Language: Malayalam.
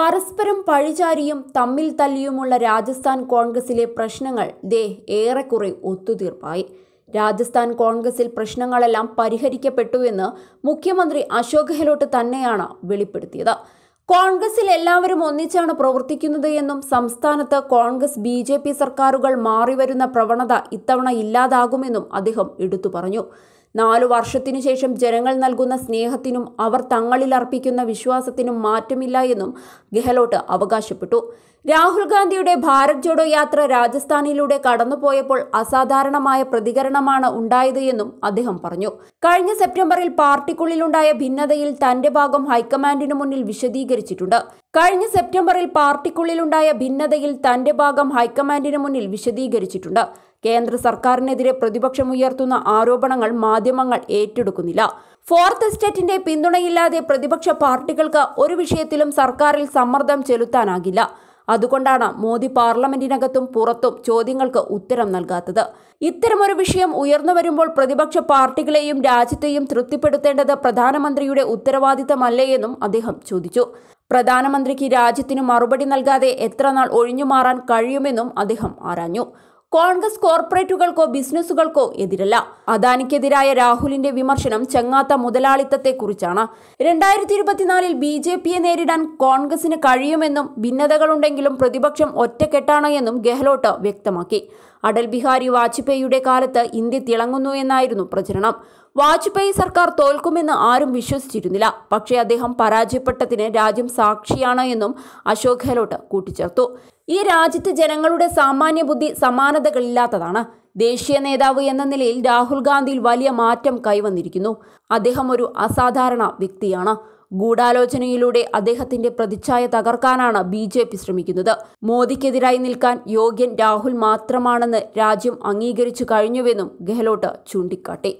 പരസ്പരം പഴിചാരിയും തമ്മിൽ തല്ലിയുമുള്ള രാജസ്ഥാൻ കോൺഗ്രസിലെ പ്രശ്നങ്ങൾ ദേ ഏറെക്കുറെ ഒത്തുതീർപ്പായി രാജസ്ഥാൻ കോൺഗ്രസിൽ പ്രശ്നങ്ങളെല്ലാം പരിഹരിക്കപ്പെട്ടുവെന്ന് മുഖ്യമന്ത്രി അശോക് ഗെഹ്ലോട്ട് തന്നെയാണ് വെളിപ്പെടുത്തിയത് കോൺഗ്രസിൽ എല്ലാവരും ഒന്നിച്ചാണ് പ്രവർത്തിക്കുന്നത് എന്നും സംസ്ഥാനത്ത് കോൺഗ്രസ് ബി ജെ പി സർക്കാരുകൾ മാറിവരുന്ന പ്രവണത ഇത്തവണ ഇല്ലാതാകുമെന്നും അദ്ദേഹം എടുത്തു പറഞ്ഞു നാലു വർഷത്തിനു ശേഷം ജനങ്ങൾ നൽകുന്ന സ്നേഹത്തിനും അവർ തങ്ങളിൽ അർപ്പിക്കുന്ന വിശ്വാസത്തിനും മാറ്റമില്ല എന്നും ഗെഹ്ലോട്ട് അവകാശപ്പെട്ടു രാഹുൽ ഗാന്ധിയുടെ ഭാരത് ജോഡോ യാത്ര രാജസ്ഥാനിലൂടെ കടന്നുപോയപ്പോൾ അസാധാരണമായ പ്രതികരണമാണ് ഉണ്ടായത് എന്നും അദ്ദേഹം പറഞ്ഞു കഴിഞ്ഞ സെപ്റ്റംബറിൽ പാർട്ടിക്കുള്ളിലുണ്ടായ ഭിന്നതയിൽ തന്റെ ഭാഗം ഹൈക്കമാൻഡിനു മുന്നിൽ വിശദീകരിച്ചിട്ടുണ്ട് കഴിഞ്ഞ സെപ്റ്റംബറിൽ പാർട്ടിക്കുള്ളിലുണ്ടായ ഭിന്നതയിൽ തന്റെ ഭാഗം ഹൈക്കമാൻഡിന് മുന്നിൽ വിശദീകരിച്ചിട്ടുണ്ട് കേന്ദ്ര സർക്കാരിനെതിരെ പ്രതിപക്ഷം ഉയർത്തുന്ന ആരോപണങ്ങൾ മാധ്യമങ്ങൾ ഏറ്റെടുക്കുന്നില്ല ഫോർത്ത് എസ്റ്റേറ്റിന്റെ പിന്തുണയില്ലാതെ പ്രതിപക്ഷ പാർട്ടികൾക്ക് ഒരു വിഷയത്തിലും സർക്കാരിൽ സമ്മർദ്ദം ചെലുത്താനാകില്ല അതുകൊണ്ടാണ് മോദി പാർലമെന്റിനകത്തും പുറത്തും ചോദ്യങ്ങൾക്ക് ഉത്തരം നൽകാത്തത് ഇത്തരമൊരു വിഷയം ഉയർന്നു വരുമ്പോൾ പ്രതിപക്ഷ പാർട്ടികളെയും രാജ്യത്തെയും തൃപ്തിപ്പെടുത്തേണ്ടത് പ്രധാനമന്ത്രിയുടെ ഉത്തരവാദിത്തമല്ലേ എന്നും അദ്ദേഹം ചോദിച്ചു പ്രധാനമന്ത്രിക്ക് രാജ്യത്തിന് മറുപടി നൽകാതെ എത്രനാൾ ഒഴിഞ്ഞുമാറാൻ കഴിയുമെന്നും അദ്ദേഹം ആരാഞ്ഞു കോൺഗ്രസ് കോർപ്പറേറ്റുകൾക്കോ ബിസിനസ്സുകൾക്കോ എതിരല്ല അദാനിക്കെതിരായ രാഹുലിന്റെ വിമർശനം ചങ്ങാത്ത മുതലാളിത്തത്തെക്കുറിച്ചാണ് രണ്ടായിരത്തി ഇരുപത്തിനാലിൽ ബി ജെ പിയെ നേരിടാൻ കോൺഗ്രസിന് കഴിയുമെന്നും ഭിന്നതകളുണ്ടെങ്കിലും പ്രതിപക്ഷം ഒറ്റക്കെട്ടാണ് എന്നും ഗെഹ്ലോട്ട് വ്യക്തമാക്കി അടൽ ബിഹാരി വാജ്പേയിയുടെ കാലത്ത് ഇന്ത്യ തിളങ്ങുന്നു എന്നായിരുന്നു പ്രചരണം വാജ്പേയി സർക്കാർ തോൽക്കുമെന്ന് ആരും വിശ്വസിച്ചിരുന്നില്ല പക്ഷേ അദ്ദേഹം പരാജയപ്പെട്ടതിന് രാജ്യം സാക്ഷിയാണ് എന്നും അശോക് ഗെഹ്ലോട്ട് കൂട്ടിച്ചേർത്തു ഈ രാജ്യത്തെ ജനങ്ങളുടെ സാമാന്യ ബുദ്ധി സമാനതകളില്ലാത്തതാണ് ദേശീയ നേതാവ് എന്ന നിലയിൽ രാഹുൽ ഗാന്ധിയിൽ വലിയ മാറ്റം കൈവന്നിരിക്കുന്നു അദ്ദേഹം ഒരു അസാധാരണ വ്യക്തിയാണ് ഗൂഢാലോചനയിലൂടെ അദ്ദേഹത്തിന്റെ പ്രതിച്ഛായ തകർക്കാനാണ് ബി ജെ പി ശ്രമിക്കുന്നത് മോദിക്കെതിരായി നിൽക്കാൻ യോഗ്യൻ രാഹുൽ മാത്രമാണെന്ന് രാജ്യം അംഗീകരിച്ചു കഴിഞ്ഞുവെന്നും ഗെഹ്ലോട്ട് ചൂണ്ടിക്കാട്ടി